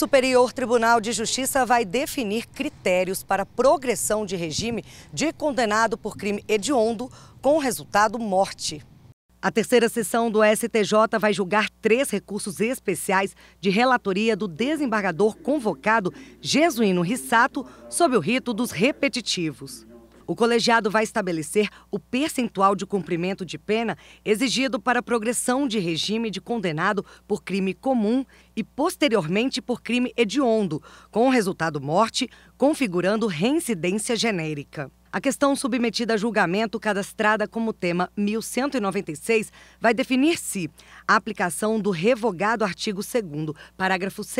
Superior Tribunal de Justiça vai definir critérios para progressão de regime de condenado por crime hediondo com resultado morte. A terceira sessão do STJ vai julgar três recursos especiais de relatoria do desembargador convocado Jesuíno Rissato sob o rito dos repetitivos. O colegiado vai estabelecer o percentual de cumprimento de pena exigido para progressão de regime de condenado por crime comum e posteriormente por crime hediondo, com resultado morte, configurando reincidência genérica. A questão submetida a julgamento, cadastrada como tema 1196, vai definir se a aplicação do revogado artigo 2, parágrafo 2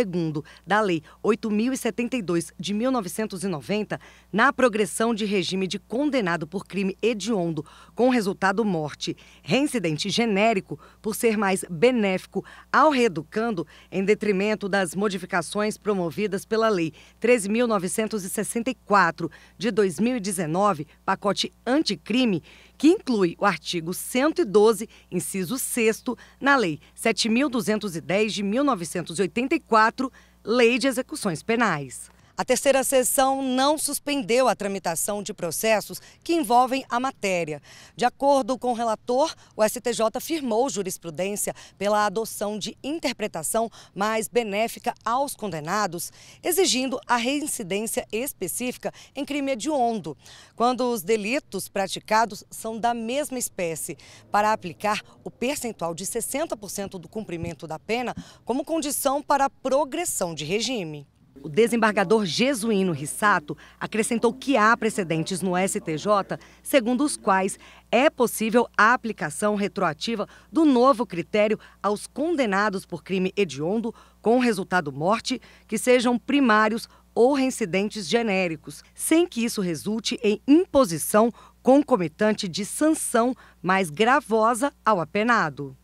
da Lei 8072 de 1990, na progressão de regime de condenado por crime hediondo com resultado morte, reincidente genérico, por ser mais benéfico ao reeducando, em detrimento das modificações promovidas pela Lei 13.964 de 2019 2019, pacote anticrime, que inclui o artigo 112, inciso 6, na Lei 7.210 de 1984, Lei de Execuções Penais. A terceira sessão não suspendeu a tramitação de processos que envolvem a matéria. De acordo com o relator, o STJ firmou jurisprudência pela adoção de interpretação mais benéfica aos condenados, exigindo a reincidência específica em crime hediondo, quando os delitos praticados são da mesma espécie, para aplicar o percentual de 60% do cumprimento da pena como condição para progressão de regime. O desembargador Jesuíno Rissato acrescentou que há precedentes no STJ segundo os quais é possível a aplicação retroativa do novo critério aos condenados por crime hediondo com resultado morte que sejam primários ou reincidentes genéricos, sem que isso resulte em imposição concomitante de sanção mais gravosa ao apenado.